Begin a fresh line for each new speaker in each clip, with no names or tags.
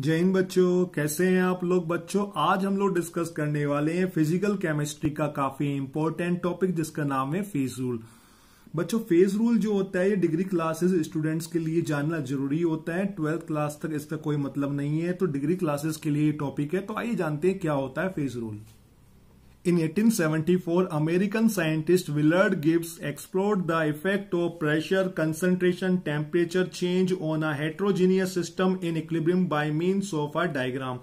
जय हिंद बच्चों कैसे हैं आप लोग बच्चों आज हम लोग डिस्कस करने वाले हैं फिजिकल केमिस्ट्री का काफी इंपॉर्टेंट टॉपिक जिसका नाम है फेज रूल बच्चों फेज रूल जो होता है ये डिग्री क्लासेस स्टूडेंट्स के लिए जानना जरूरी होता है ट्वेल्थ क्लास तक इसका कोई मतलब नहीं है तो डिग्री क्लासेस के लिए टॉपिक है तो आइए जानते हैं क्या होता है phase rule In 1874, American scientist Willard Gibbs explored the effect of pressure, concentration, temperature change on a heterogeneous system in equilibrium by means of a diagram.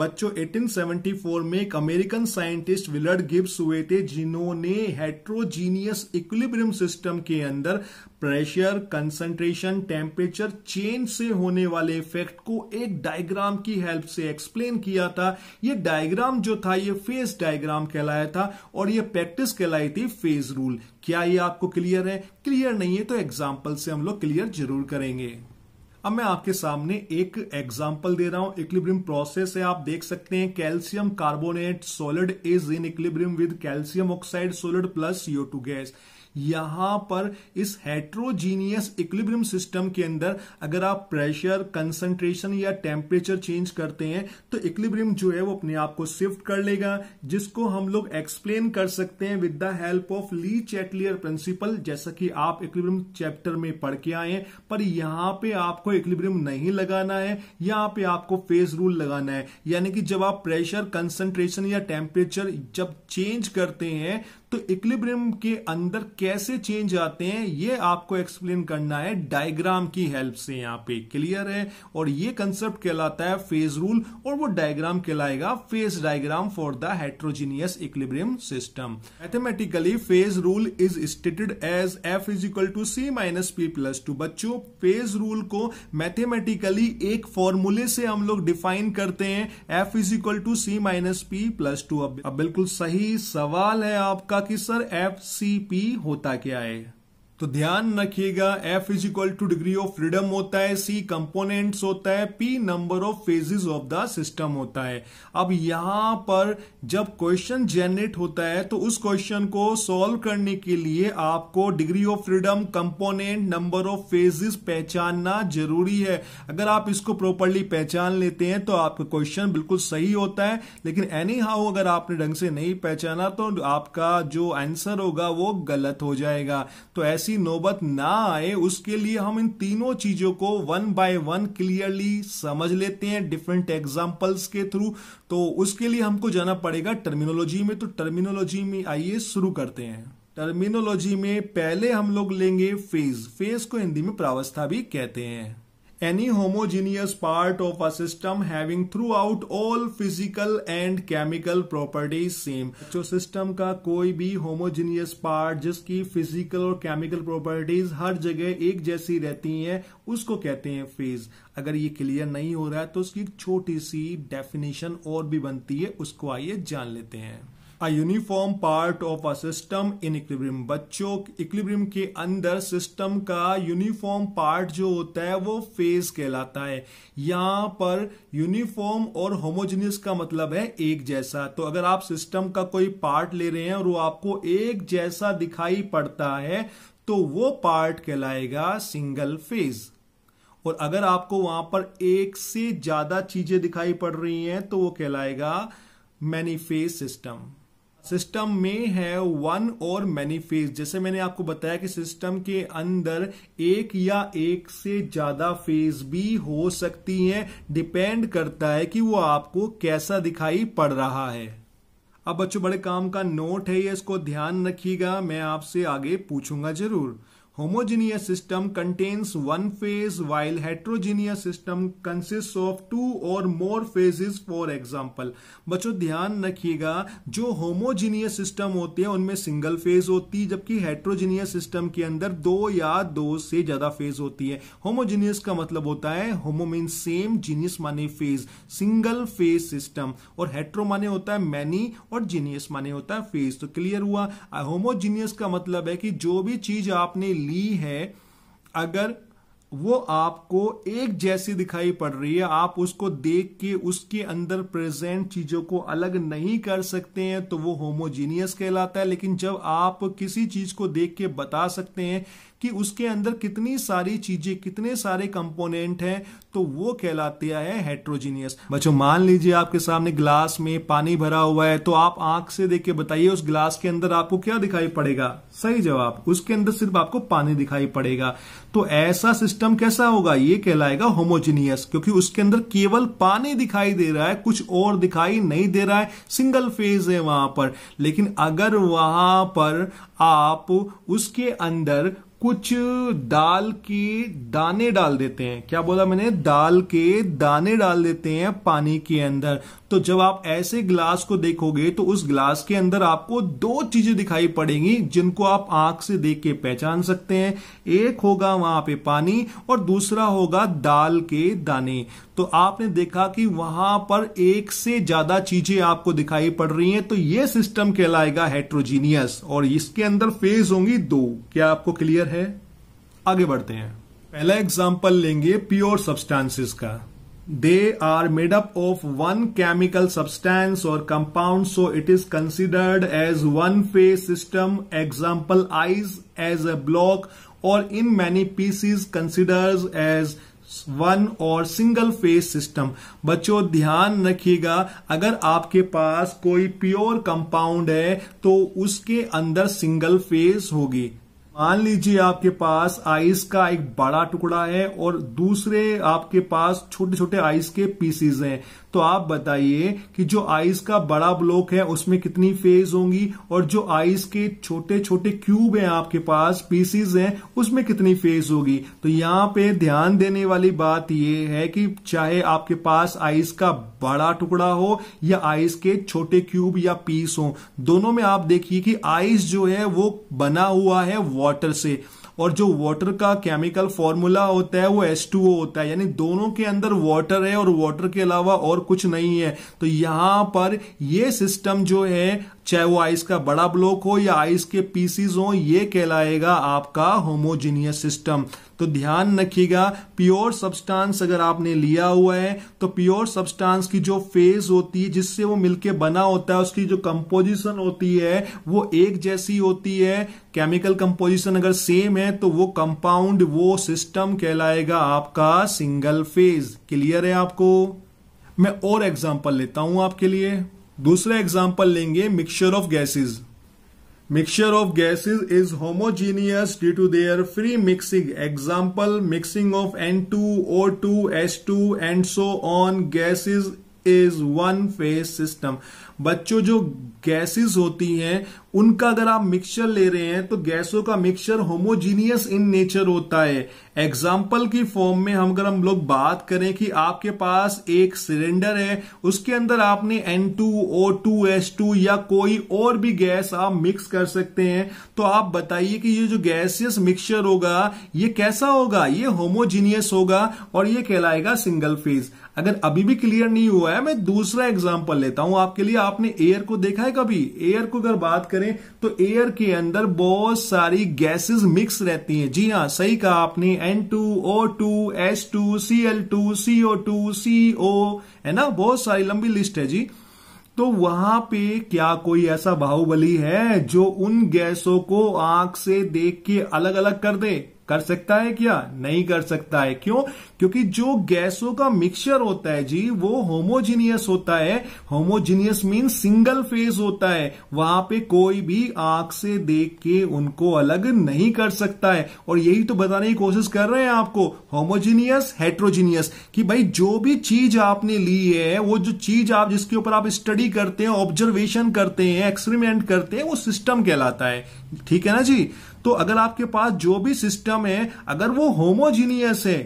बच्चों 1874 में एक अमेरिकन साइंटिस्ट विलर्ड गिब्स हुए थे जिन्होंने हेट्रोजीनियस इक्विलिब्रियम सिस्टम के अंदर pressure concentration temperature change से होने वाले इफेक्ट को एक डायग्राम की हेल्प से एक्सप्लेन किया था ये डायग्राम जो था ये फेज डायग्राम कहलाया था और ये प्रैक्टिस कहलाई थी फेज रूल क्या ये आपको क्लियर है क्लियर नहीं है तो एग्जाम्पल से हम लोग क्लियर जरूर करेंगे अब मैं आपके सामने एक एग्जाम्पल दे रहा हूं इक्लिब्रियम प्रोसेस है आप देख सकते हैं calcium carbonate solid is in equilibrium with calcium oxide solid plus CO gas यहां पर इस हेट्रोजीनियस इक्विब्रियम सिस्टम के अंदर अगर आप प्रेशर कंसंट्रेशन या टेम्परेचर चेंज करते हैं तो इक्विब्रियम जो है वो अपने आप को शिफ्ट कर लेगा जिसको हम लोग एक्सप्लेन कर सकते हैं with the help of Le Chatelier principle जैसा कि आप इक्विब्रियम चैप्टर में पढ़ के आए पर यहां पे आपको इक्विब्रियम नहीं लगाना है यहां पे आपको फेज रूल लगाना है यानी कि जब आप प्रेशर कंसंट्रेशन या टेम्परेचर जब चेंज करते हैं तो इक्लिब्रियम के अंदर कैसे चेंज आते हैं ये आपको एक्सप्लेन करना है डायग्राम की हेल्प से यहां पे क्लियर है और ये कंसेप्ट कहलाता है फेज रूल और वो डायग्राम कहलाएगा phase diagram for the homogeneous equilibrium system mathematically phase rule is stated as F is equal to C minus P plus two बच्चों फेज रूल को मैथमेटिकली एक फॉर्मूले से हम लोग डिफाइन करते हैं F is equal to C minus P plus two अब बिल्कुल सही सवाल है आपका कि सर एफ सी पी होता क्या है तो ध्यान रखिएगा F is equal to degree of freedom होता है सी कंपोनेंट्स होता है P number of phases of the system होता है अब यहां पर जब क्वेश्चन जेनरेट होता है तो उस क्वेश्चन को सॉल्व करने के लिए आपको degree of freedom component number of phases पहचानना जरूरी है अगर आप इसको प्रॉपरली पहचान लेते हैं तो आपका क्वेश्चन बिल्कुल सही होता है लेकिन एनी हाउ अगर आपने ढंग से नहीं पहचाना तो आपका जो आंसर होगा वो गलत हो जाएगा तो ऐसी ऐसी नौबत ना आए उसके लिए हम इन तीनों चीजों को वन बाय वन क्लियरली समझ लेते हैं डिफरेंट एग्जांपल्स के थ्रू तो उसके लिए हमको जाना पड़ेगा टर्मिनोलॉजी में तो टर्मिनोलॉजी में आइए शुरू करते हैं टर्मिनोलॉजी में पहले हम लोग लेंगे फेज फेज को हिंदी में प्रावस्था भी कहते हैं any homogeneous part of a system having throughout all physical and chemical properties same जो system का कोई भी homogeneous part जिसकी physical और chemical properties हर जगह एक जैसी रहती हैं उसको कहते हैं phase अगर ये क्लियर नहीं हो रहा है तो उसकी छोटी सी डेफिनेशन और भी बनती है उसको आइए जान लेते हैं a uniform part of a system in equilibrium बच्चों इक्विब्रियम के अंदर सिस्टम का यूनिफॉर्म पार्ट जो होता है वो फेज कहलाता है यहां पर यूनिफॉर्म और होमोजेनियस का मतलब है एक जैसा तो अगर आप सिस्टम का कोई पार्ट ले रहे हैं और वो आपको एक जैसा दिखाई पड़ता है तो वो पार्ट कहलाएगा सिंगल फेज और अगर आपको वहां पर एक से ज्यादा चीजें दिखाई पड़ रही हैं तो वो कहलाएगा मैनी फेज सिस्टम सिस्टम में है वन और मैनी फेज जैसे मैंने आपको बताया कि सिस्टम के अंदर एक या एक से ज्यादा फेज भी हो सकती हैं डिपेंड करता है कि वो आपको कैसा दिखाई पड़ रहा है अब बच्चों बड़े काम का नोट है ये इसको ध्यान रखिएगा मैं आपसे आगे पूछूंगा जरूर homogeneous system contains one phase while heterogeneous system consists of two or more phases for example बच्चों ध्यान रखिएगा जो होमोजीनियस सिस्टम होते हैं उनमें सिंगल फेज होती है जबकि हेट्रोजीनियस सिस्टम के अंदर दो या दो से ज्यादा फेज होती है होमोजीनियस का मतलब होता है होमो मीन सेम जीनियस माने फेज सिंगल फेज सिस्टम और हेट्रो माने होता है मैनी और जीनियस माने होता है फेज तो क्लियर हुआ होमोजीनियस का मतलब है कि जो भी चीज आपने ली है अगर वो आपको एक जैसी दिखाई पड़ रही है आप उसको देख के उसके अंदर प्रेजेंट चीजों को अलग नहीं कर सकते हैं तो वो होमोजीनियस कहलाता है लेकिन जब आप किसी चीज को देख के बता सकते हैं कि उसके अंदर कितनी सारी चीजें कितने सारे कंपोनेंट हैं तो वो कहलाते है हेट्रोजीनियस बच्चों मान लीजिए आपके सामने ग्लास में पानी भरा हुआ है तो आप आंख से देख के बताइए उस ग्लास के अंदर आपको क्या दिखाई पड़ेगा सही जवाब उसके अंदर सिर्फ आपको पानी दिखाई पड़ेगा तो ऐसा सिस्टम कैसा होगा ये कहलाएगा होमोजीनियस क्योंकि उसके अंदर केवल पानी दिखाई दे रहा है कुछ और दिखाई नहीं दे रहा है सिंगल फेज है वहां पर लेकिन अगर वहां पर आप उसके अंदर कुछ दाल के दाने डाल देते हैं क्या बोला मैंने दाल के दाने डाल देते हैं पानी के अंदर तो जब आप ऐसे ग्लास को देखोगे तो उस ग्लास के अंदर आपको दो चीजें दिखाई पड़ेंगी जिनको आप आंख से देख के पहचान सकते हैं एक होगा वहां पे पानी और दूसरा होगा दाल के दाने तो आपने देखा कि वहां पर एक से ज्यादा चीजें आपको दिखाई पड़ रही हैं तो यह सिस्टम कहलाएगा हेट्रोजीनियस और इसके अंदर फेज होंगी दो क्या आपको क्लियर है आगे बढ़ते हैं पहला एग्जाम्पल लेंगे प्योर सब्सटेंसेस का they are made up of one chemical substance or compound so it is considered as one phase system example ice as a block or in many pieces considers as one और single phase system बच्चों ध्यान रखिएगा अगर आपके पास कोई pure compound है तो उसके अंदर सिंगल फेज होगी मान लीजिए आपके पास आइस का एक बड़ा टुकड़ा है और दूसरे आपके पास छोटे छोटे आइस के पीसीज हैं तो आप बताइए कि जो आइस का बड़ा ब्लॉक है उसमें कितनी फेज होंगी और जो आइस के छोटे छोटे क्यूब हैं आपके पास पीसीज हैं उसमें कितनी फेज होगी तो यहां पे ध्यान देने वाली बात यह है कि चाहे आपके पास आइस का बड़ा टुकड़ा हो या आइस के छोटे क्यूब या पीस हो दोनों में आप देखिए कि आइस जो है वो बना हुआ है वॉटर से और जो वाटर का केमिकल फॉर्मूला होता है वो एस होता है यानी दोनों के अंदर वाटर है और वाटर के अलावा और कुछ नहीं है तो यहां पर ये सिस्टम जो है चाहे वो आइस का बड़ा ब्लॉक हो या आइस के पीसीज हो ये कहलाएगा आपका होमोजीनियस सिस्टम तो ध्यान रखिएगा प्योर सब्सटेंस अगर आपने लिया हुआ है तो प्योर सब्सटेंस की जो फेज होती है जिससे वो मिलके बना होता है उसकी जो कंपोजिशन होती है वो एक जैसी होती है केमिकल कंपोजिशन अगर सेम है तो वो कंपाउंड वो सिस्टम कहलाएगा आपका सिंगल फेज क्लियर है आपको मैं और एग्जाम्पल लेता हूं आपके लिए दूसरा एग्जाम्पल लेंगे mixture of gases Mixture of gases is homogeneous due to their free mixing. Example, mixing of N2, O2, S2 and so on gases is one phase system. बच्चों जो गैसेस होती हैं उनका अगर आप मिक्सचर ले रहे हैं तो गैसों का मिक्सचर होमोजीनियस इन नेचर होता है एग्जाम्पल की फॉर्म में हम अगर हम लोग बात करें कि आपके पास एक सिलेंडर है उसके अंदर आपने N two two O S two या कोई और भी गैस आप मिक्स कर सकते हैं तो आप बताइए कि ये जो गैसियस मिक्सचर होगा ये कैसा होगा ये होमोजीनियस होगा और ये कहलाएगा सिंगल फेज अगर अभी भी क्लियर नहीं हुआ है मैं दूसरा एग्जाम्पल लेता हूं आपके लिए आप आपने एयर को देखा है कभी एयर को अगर बात करें तो एयर के अंदर बहुत सारी गैसेस मिक्स रहती हैं जी हाँ सही कहा आपने N two O two S two C L two C O two C O है ना बहुत सारी लंबी लिस्ट है जी तो वहां पे क्या कोई ऐसा बाहुबली है जो उन गैसों को आंख से देख के अलग अलग कर दे कर सकता है क्या नहीं कर सकता है क्यों क्योंकि जो गैसों का मिक्सचर होता है जी वो होमोजीनियस होता है होमोजीनियस मीन सिंगल फेज होता है वहां पे कोई भी आंख से देख के उनको अलग नहीं कर सकता है और यही तो बताने की कोशिश कर रहे हैं आपको होमोजीनियस हेट्रोजीनियस कि भाई जो भी चीज आपने ली है वो जो चीज आप जिसके ऊपर आप स्टडी करते हैं ऑब्जर्वेशन करते हैं एक्सपेरिमेंट करते हैं वो सिस्टम कहलाता है ठीक है ना जी तो अगर आपके पास जो भी सिस्टम है अगर वो होमोजीनियस है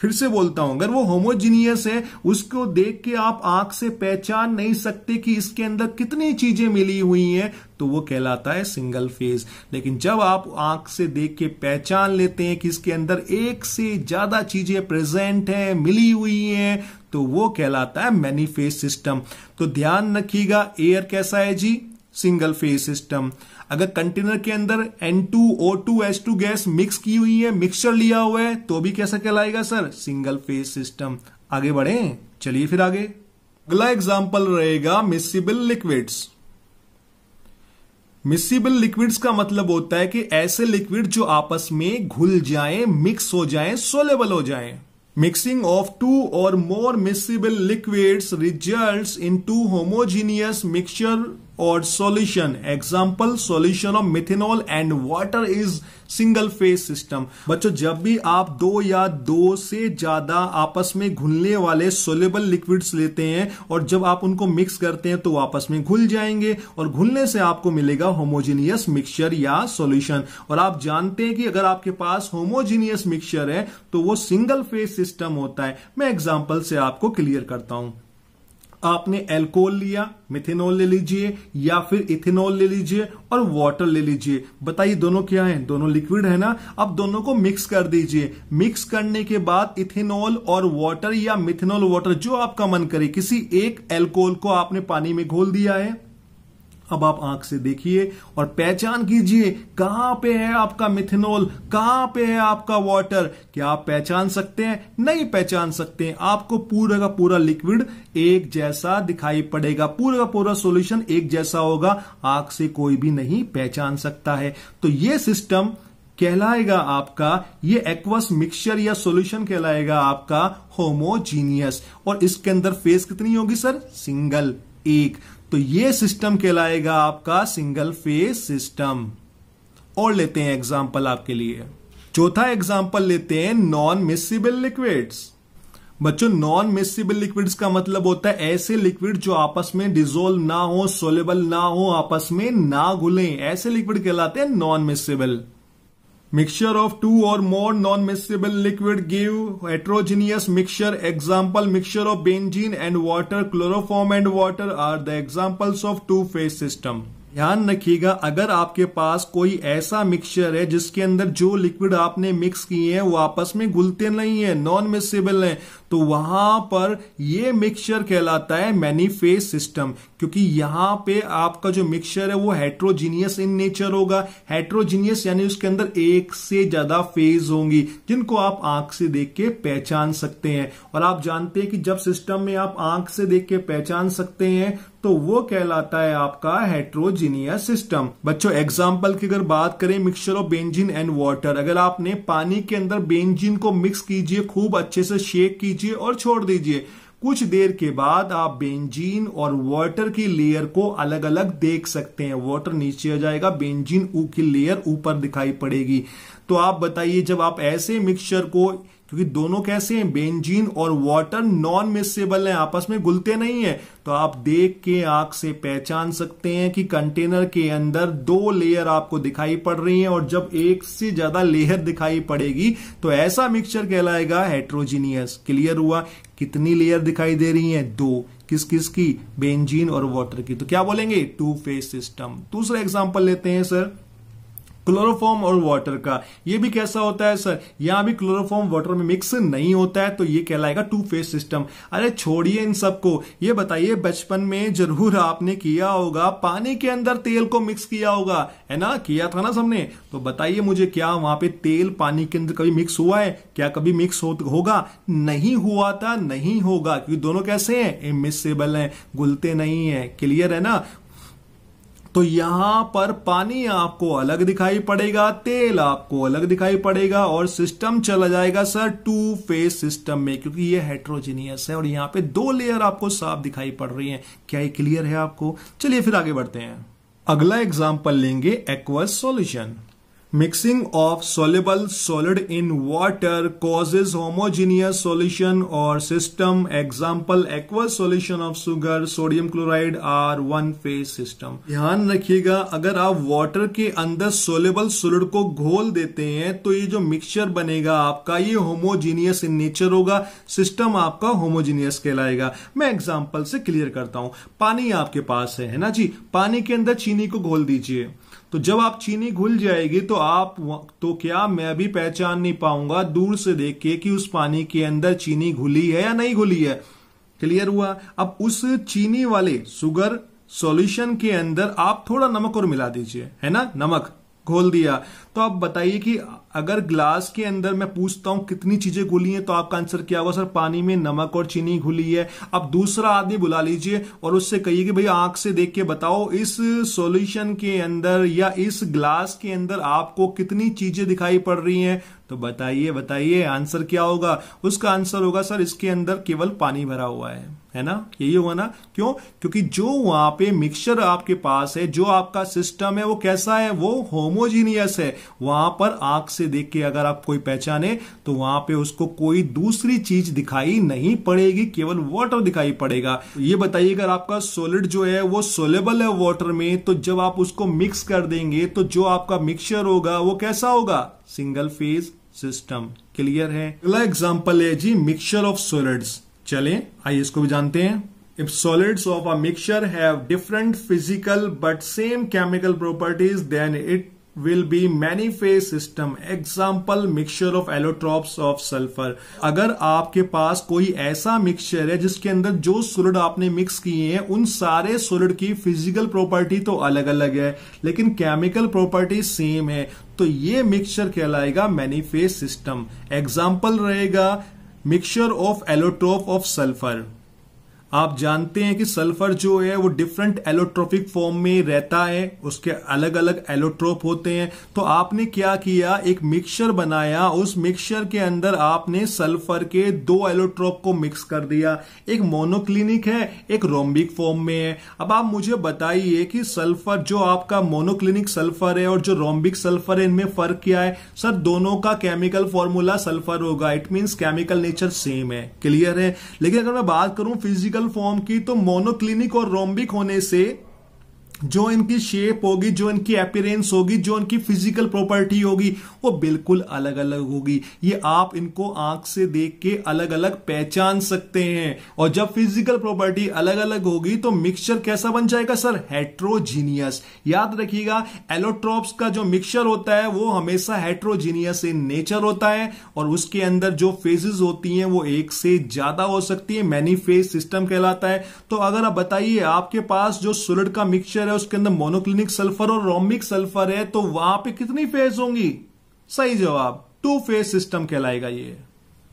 फिर से बोलता हूं अगर वो होमोजीनियस है उसको देख के आप आंख से पहचान नहीं सकते कि इसके अंदर कितनी चीजें मिली हुई हैं तो वो कहलाता है सिंगल फेज लेकिन जब आप आंख से देख के पहचान लेते हैं कि इसके अंदर एक से ज्यादा चीजें प्रेजेंट हैं मिली हुई हैं तो वो कहलाता है मैनी फेज सिस्टम तो ध्यान रखिएगा एयर कैसा है जी सिंगल फेज सिस्टम अगर कंटेनर के अंदर N two two O two gas mix की हुई है मिक्सचर लिया हुआ है तो भी कैसा कहलाएगा सर सिंगल फेज सिस्टम आगे बढ़े चलिए फिर आगे अगला एग्जाम्पल रहेगा मिसिबल लिक्विड्स मिसिबल लिक्विड्स का मतलब होता है कि ऐसे लिक्विड जो आपस में घुल जाएं, मिक्स हो जाएं, सोलेबल हो जाएं। Mixing of two or more miscible liquids results in two homogeneous mixture or solution example solution of methanol and water is single phase system बच्चों जब भी आप दो या दो से ज्यादा आपस में घुलने वाले सोलेबल लिक्विड्स लेते हैं और जब आप उनको मिक्स करते हैं तो आपस में घुल जाएंगे और घुलने से आपको मिलेगा होमोजीनियस मिक्सचर या सॉल्यूशन और आप जानते हैं कि अगर आपके पास होमोजीनियस मिक्सचर है तो वो सिंगल फेस सिस्टम होता है मैं एग्जाम्पल से आपको क्लियर करता हूं आपने एल्कोहल लिया मिथेनॉल ले लीजिए या फिर इथेनॉल ले लीजिए और वाटर ले लीजिए बताइए दोनों क्या है दोनों लिक्विड है ना अब दोनों को मिक्स कर दीजिए मिक्स करने के बाद इथेनॉल और वाटर या मिथेनॉल वाटर जो आपका मन करे किसी एक एल्कोहल को आपने पानी में घोल दिया है अब आप आंख से देखिए और पहचान कीजिए कहां पे है आपका मिथेनॉल कहां पे है आपका वाटर क्या आप पहचान सकते हैं नहीं पहचान सकते हैं आपको पूरा का पूरा लिक्विड एक जैसा दिखाई पड़ेगा पूरा का पूरा सोल्यूशन एक जैसा होगा आंख से कोई भी नहीं पहचान सकता है तो ये सिस्टम कहलाएगा आपका ये एक्वस मिक्सचर या सॉल्यूशन कहलाएगा आपका होमोजीनियस और इसके अंदर फेस कितनी होगी सर सिंगल एक तो ये सिस्टम कहलाएगा आपका सिंगल फेज सिस्टम और लेते हैं एग्जाम्पल आपके लिए चौथा एग्जाम्पल लेते हैं नॉन मिसिबल लिक्विड्स बच्चों नॉन मिसिबल लिक्विड्स का मतलब होता है ऐसे लिक्विड जो आपस में डिजोल्व ना हो सोलेबल ना हो आपस में ना घुले ऐसे लिक्विड कहलाते हैं non miscible mixture of two or more non miscible liquid give heterogeneous mixture example mixture of benzene and water chloroform and water are the examples of two phase system ध्यान रखिएगा अगर आपके पास कोई ऐसा मिक्सचर है जिसके अंदर जो लिक्विड आपने मिक्स किए हैं वो आपस में घुलते नहीं है नॉन मिसेबल है तो वहां पर ये मिक्सचर कहलाता है मैनीफेस सिस्टम क्योंकि यहां पे आपका जो मिक्सचर है वो हेट्रोजीनियस इन नेचर होगा हेट्रोजीनियस यानी उसके अंदर एक से ज्यादा फेज होंगी जिनको आप आंख से देख के पहचान सकते हैं और आप जानते हैं कि जब सिस्टम में आप आंख से देख के पहचान सकते हैं तो वो कहलाता है आपका हेट्रोजीनियस सिस्टम बच्चों एग्जाम्पल की अगर बात करें mixture of benzene and water अगर आपने पानी के अंदर बेंजिन को मिक्स कीजिए खूब अच्छे से शेक कीजिए लीजिए और छोड़ दीजिए कुछ देर के बाद आप बेंजीन और वाटर की लेयर को अलग अलग देख सकते हैं वाटर नीचे आ जाएगा बेंजीन की लेयर ऊपर दिखाई पड़ेगी तो आप बताइए जब आप ऐसे मिक्सचर को क्योंकि दोनों कैसे हैं बेंजीन और वाटर नॉन मिसेबल हैं आपस में घुलते नहीं है तो आप देख के आंख से पहचान सकते हैं कि कंटेनर के अंदर दो लेयर आपको दिखाई पड़ रही हैं और जब एक से ज्यादा लेयर दिखाई पड़ेगी तो ऐसा मिक्सचर कहलाएगा हेट्रोजीनियस क्लियर हुआ कितनी लेयर दिखाई दे रही है दो किस किस की बेंजीन और वाटर की तो क्या बोलेंगे टू फेस सिस्टम दूसरा एग्जाम्पल लेते हैं सर क्लोरोफॉर्म और वाटर का ये भी कैसा होता है सर यहां भी क्लोरोफॉर्म वाटर में मिक्स नहीं होता है तो ये कहलाएगा टू फेस सिस्टम अरे छोड़िए इन सबको ये बताइए बचपन में जरूर आपने किया होगा पानी के अंदर तेल को मिक्स किया होगा है ना किया था ना सबने तो बताइए मुझे क्या वहां पे तेल पानी के अंदर कभी मिक्स हुआ है क्या कभी मिक्स हो, होगा नहीं हुआ था नहीं होगा क्योंकि दोनों कैसे है इमिसेबल है गुलते नहीं है क्लियर है ना तो यहां पर पानी आपको अलग दिखाई पड़ेगा तेल आपको अलग दिखाई पड़ेगा और सिस्टम चला जाएगा सर टू फेस सिस्टम में क्योंकि ये हेट्रोजीनियस है और यहां पे दो लेयर आपको साफ दिखाई पड़ रही है क्या ये क्लियर है आपको चलिए फिर आगे बढ़ते हैं अगला एग्जाम्पल लेंगे aqueous solution mixing of soluble solid in water causes homogeneous solution और system example aqueous solution of sugar sodium chloride are one phase system ध्यान रखिएगा अगर आप वॉटर के अंदर सोलेबल सोलिड को घोल देते हैं तो ये जो मिक्सचर बनेगा आपका ये होमोजीनियस इन नेचर होगा सिस्टम आपका होमोजीनियस कहलाएगा मैं एग्जाम्पल से क्लियर करता हूँ पानी आपके पास है, है ना जी पानी के अंदर चीनी को घोल दीजिए तो जब आप चीनी घुल जाएगी तो आप तो क्या मैं भी पहचान नहीं पाऊंगा दूर से देख के कि उस पानी के अंदर चीनी घुली है या नहीं घुली है क्लियर हुआ अब उस चीनी वाले सुगर सॉल्यूशन के अंदर आप थोड़ा नमक और मिला दीजिए है ना नमक घोल दिया तो आप बताइए कि अगर ग्लास के अंदर मैं पूछता हूं कितनी चीजें घुली हैं तो आपका आंसर क्या होगा सर पानी में नमक और चीनी घुली है अब दूसरा आदमी बुला लीजिए और उससे कहिए कि भाई आंख से देख के बताओ इस सॉल्यूशन के अंदर या इस ग्लास के अंदर आपको कितनी चीजें दिखाई पड़ रही हैं तो बताइए बताइए आंसर क्या होगा उसका आंसर होगा सर इसके अंदर केवल पानी भरा हुआ है है ना यही होगा ना क्यों क्योंकि जो वहां पे मिक्सचर आपके पास है जो आपका सिस्टम है वो कैसा है वो होमोजीनियस है वहां पर आंख से से देख के अगर आप कोई पहचाने तो वहां पे उसको कोई दूसरी चीज दिखाई नहीं पड़ेगी केवल वाटर दिखाई पड़ेगा ये बताइए अगर आपका सोलिड जो है वो सोलेबल है वाटर में तो जब आप उसको मिक्स कर देंगे तो जो आपका मिक्सचर होगा वो कैसा होगा सिंगल फेज सिस्टम क्लियर है अगला एग्जाम्पल है जी मिक्सचर ऑफ सोलिड्स चले आइए इसको भी जानते हैं If solids of a mixture have different physical but same chemical properties, then it will be many phase system example mixture of allotropes of sulfur अगर आपके पास कोई ऐसा मिक्सचर है जिसके अंदर जो सोलिड आपने मिक्स किए हैं उन सारे सोलिड की फिजिकल प्रॉपर्टी तो अलग अलग है लेकिन केमिकल प्रॉपर्टी सेम है तो ये मिक्सचर कहलाएगा मैनीफेस सिस्टम एग्जाम्पल रहेगा mixture of allotrope of sulphur आप जानते हैं कि सल्फर जो है वो डिफरेंट एलोट्रोपिक फॉर्म में रहता है उसके अलग अलग एलोट्रोप होते हैं तो आपने क्या किया एक मिक्सचर बनाया उस मिक्सचर के अंदर आपने सल्फर के दो एलोट्रोप को मिक्स कर दिया एक मोनोक्लिनिक है एक रोम्बिक फॉर्म में है अब आप मुझे बताइए कि सल्फर जो आपका मोनोक्लिनिक सल्फर है और जो रोम्बिक सल्फर है इनमें फर्क क्या है सर दोनों का केमिकल फॉर्मूला सल्फर होगा it means chemical nature same है क्लियर है लेकिन अगर मैं बात करूं फिजिकल फॉर्म की तो मोनोक्लिनिक और रोम्बिक होने से जो इनकी शेप होगी जो इनकी अपीरेंस होगी जो इनकी फिजिकल प्रॉपर्टी होगी वो बिल्कुल अलग अलग होगी ये आप इनको आंख से देख के अलग अलग पहचान सकते हैं और जब फिजिकल प्रॉपर्टी अलग अलग होगी तो मिक्सचर कैसा बन जाएगा सर हेट्रोजीनियस याद रखिएगा एलोट्रॉप्स का जो मिक्सचर होता है वो हमेशा हेट्रोजीनियस इन नेचर होता है और उसके अंदर जो फेजेस होती हैं वो एक से ज्यादा हो सकती है मैनी फेज सिस्टम कहलाता है तो अगर आप बताइए आपके पास जो सुलड का मिक्सचर है है उसके अंदर मोनोक्लिनिक सल्फर और रोमिक सल्फर है तो वहां पे कितनी फेज होंगी सही जवाब टू फेज सिस्टम कहलाएगा ये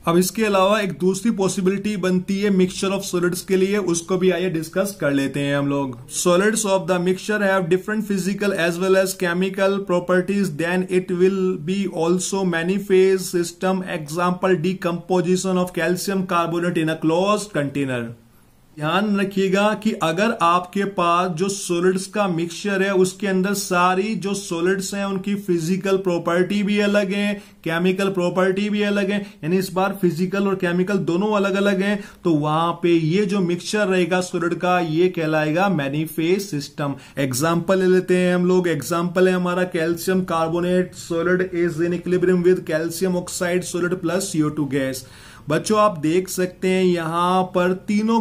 अब इसके अलावा एक दूसरी पॉसिबिलिटी बनती है मिक्सचर ऑफ सोलिड्स के लिए उसको भी आइए डिस्कस कर लेते हैं हम लोग solids of the mixture have different physical as well as chemical properties then it will be also many phase system example decomposition of calcium carbonate in a closed container ध्यान रखिएगा कि अगर आपके पास जो सोलिड्स का मिक्सचर है उसके अंदर सारी जो सोलिड्स हैं उनकी फिजिकल प्रॉपर्टी भी अलग है केमिकल प्रॉपर्टी भी अलग है यानी इस बार फिजिकल और केमिकल दोनों अलग अलग हैं तो वहां पे ये जो मिक्सचर रहेगा सोलिड का ये कहलाएगा मैनिफेस सिस्टम एग्जाम्पल ले लेते हैं हम लोग एग्जाम्पल है हमारा calcium carbonate solid is in equilibrium with calcium oxide solid plus CO gas बच्चों आप देख सकते हैं यहां पर तीनों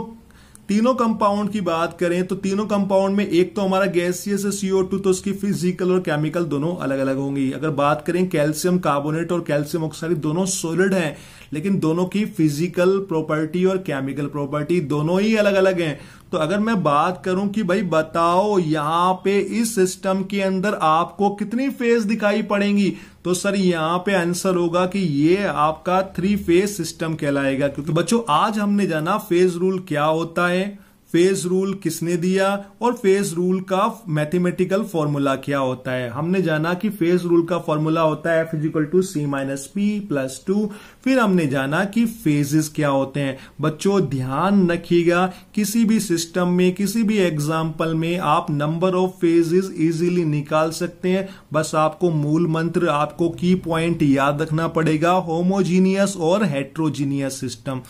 तीनों कंपाउंड की बात करें तो तीनों कंपाउंड में एक तो हमारा गैसियस है सीओ टू तो उसकी फिजिकल और केमिकल दोनों अलग अलग होंगी अगर बात करें कैल्शियम कार्बोनेट और कैल्शियम ऑक्साइड दोनों सोलिड हैं लेकिन दोनों की फिजिकल प्रॉपर्टी और केमिकल प्रॉपर्टी दोनों ही अलग अलग हैं तो अगर मैं बात करूं कि भाई बताओ यहां पे इस सिस्टम के अंदर आपको कितनी फेज दिखाई पड़ेंगी तो सर यहां पे आंसर होगा कि ये आपका थ्री फेज सिस्टम कहलाएगा क्योंकि बच्चों आज हमने जाना फेज रूल क्या होता है फेज रूल किसने दिया और फेज रूल का मैथमेटिकल फॉर्मूला क्या होता है हमने जाना कि फेज रूल का फॉर्मूला होता है physical to C minus P plus two फिर हमने जाना कि फेजेस क्या होते हैं बच्चों ध्यान रखिएगा किसी भी सिस्टम में किसी भी एग्जाम्पल में आप नंबर ऑफ फेजेस इजीली निकाल सकते हैं बस आपको मूल मंत्र आपको की पॉइंट याद रखना पड़ेगा होमोजीनियस और हेट्रोजीनियस सिस्टम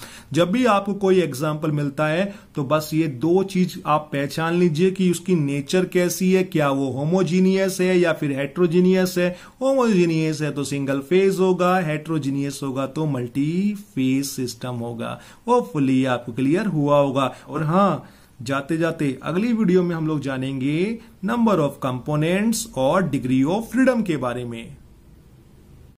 जब भी आपको कोई एग्जाम्पल मिलता है तो बस ये दो चीज आप पहचान लीजिए कि उसकी नेचर कैसी है क्या वो होमोजीनियस है या फिर हेट्रोजीनियस है होमोजीनियस है तो सिंगल फेज होगा हेट्रोजीनियस होगा तो मल्टी फेज सिस्टम होगा वो फुली आपको क्लियर हुआ होगा और हाँ जाते जाते अगली वीडियो में हम लोग जानेंगे नंबर ऑफ कंपोनेंट्स और डिग्री ऑफ फ्रीडम के बारे में